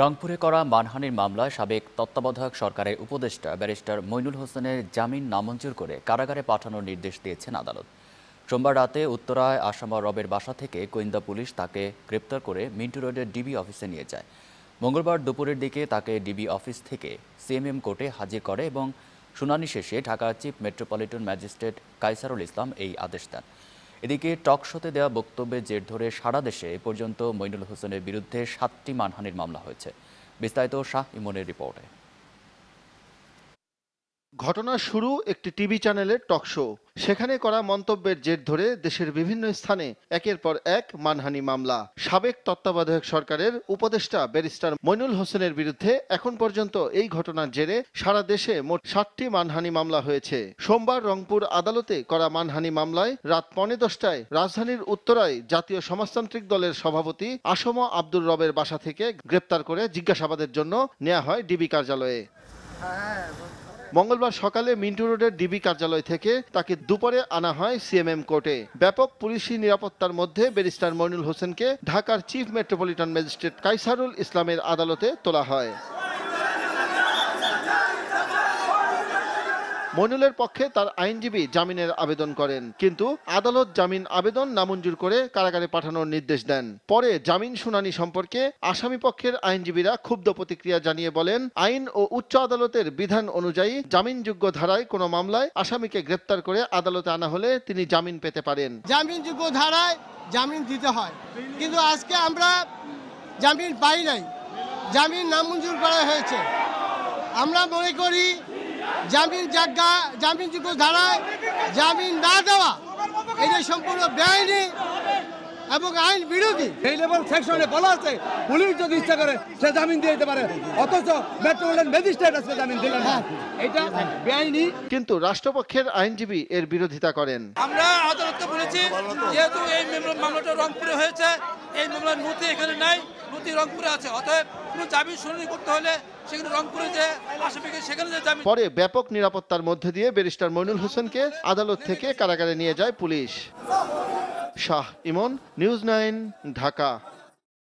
রংপুরে করা মানহানির মামলায় সাবেক তত্ত্বাবধায়ক সরকারের উপদেষ্টা ব্যারিস্টার মইনুল হোসেনের জামিন নামঞ্জুর করে কারাগারে পাঠানোর নির্দেশ দিয়েছেন আদালত সোমবার রাতে উত্তরায় আসামা রবের বাসা থেকে গোয়েন্দা পুলিশ তাকে গ্রেপ্তার করে মিন্টু রোডের ডিবি অফিসে নিয়ে যায় মঙ্গলবার দুপুরের দিকে তাকে ডিবি অফিস থেকে সিএমএম কোর্টে হাজির করে এবং শুনানি শেষে ঢাকার chief metropolitan magistrate Kaisarul Islam এই আদেশ দেন এদিকে টক শোতে দেওয়া বক্তব্যের জের ধরে সারা দেশে এ পর্যন্ত মইনুল হোসেনের বিরুদ্ধে সাতটি মানহানির মামলা হয়েছে বিস্তারিত শাহ ইমনের রিপোর্টে ঘটনা শুরু একটি টিভি চ্যানেলের টক শো সেখানে করা মন্তব্যের জের ধরে দেশের বিভিন্ন স্থানে একের পর এক মানহানি মামলা সাবেক তত্ত্বাবধায়ক সরকারের উপদেষ্টা ব্যারিস্টার মইনুল হোসেনের বিরুদ্ধে এখন পর্যন্ত এই ঘটনার জেরে সারা দেশে মোট ষাটটি মানহানি মামলা হয়েছে সোমবার রংপুর আদালতে করা মানহানি মামলায় রাত পনে দশটায় রাজধানীর উত্তরায় জাতীয় সমাজতান্ত্রিক দলের সভাপতি আসম আব্দুর রবের বাসা থেকে গ্রেপ্তার করে জিজ্ঞাসাবাদের জন্য নেওয়া হয় ডিবি কার্যালয়ে হ্যাঁ, হ্যাঁ মঙ্গলবার সকালে মিন্টু রোডের ডিবি কার্যালয় থেকে তাকে দুপুরে আনা হয় সিএমএম কোর্টে ব্যাপক পুলিশি নিরাপত্তার মধ্যে ব্যারিস্টার মইনুল হোসেনকে ঢাকার চিফ মেট্রোপলিটন ম্যাজিস্ট্রেট কাইসারুল ইসলামের আদালতে তোলা হয় মনুলের পক্ষে তার আইনজীবী জামিনের আবেদন করেন কিন্তু আদালত জামিন আবেদন নামঞ্জুর করে কারাগারে পাঠানোর নির্দেশ দেন পরে জামিন শুনানি সম্পর্কে আসামি পক্ষের আইনজীবীরা ক্ষুব্ধ প্রতিক্রিয়া জানিয়ে বলেন আইন ও উচ্চ আদালতের বিধান অনুযায়ী জামিনযোগ্য ধারায় কোনো মামলায় আসামিকে গ্রেপ্তার করে আদালতে আনা হলে তিনি জামিন পেতে পারেন জামিনযোগ্য ধারায় জামিন দিতে হয় কিন্তু আজকে আমরা জামিন পাই নাই জামিন নামঞ্জুর করা হয়েছে আমরা মনে করি জামিন জামিন জামিনযোগ্য ধারায় জামিন না দেওয়া এটা সম্পূর্ণ বেআইনি এবং আইন বিরোধী এই লেভেল সেকশনে বলা আছে পুলিশ যদি ইচ্ছা করে সে জামিন দিয়ে দিতে পারে অথচ মেট্রোপলিটন ম্যাজিস্ট্রেট আছে জামিন দিলেন না এটা বেআইনি কিন্তু রাষ্ট্রপক্ষের আইনজীবী এর বিরোধিতা করেন আমরা আদালতকে বলেছি যেহেতু এই মামলাটা রংপুরে হয়েছে এই মামলার নথি এখানে নাই রংপুরে আছে অতএব জামিন শুনানি করতে হলে সেখানে রংপুরে যে আসামিকে সেখানে যে জামিন পরে ব্যাপক নিরাপত্তার মধ্যে দিয়ে ব্যারিস্টার মইনুল হোসেনকে আদালত থেকে কারাগারে নিয়ে যায় police Shah Emon News Nine Dhaka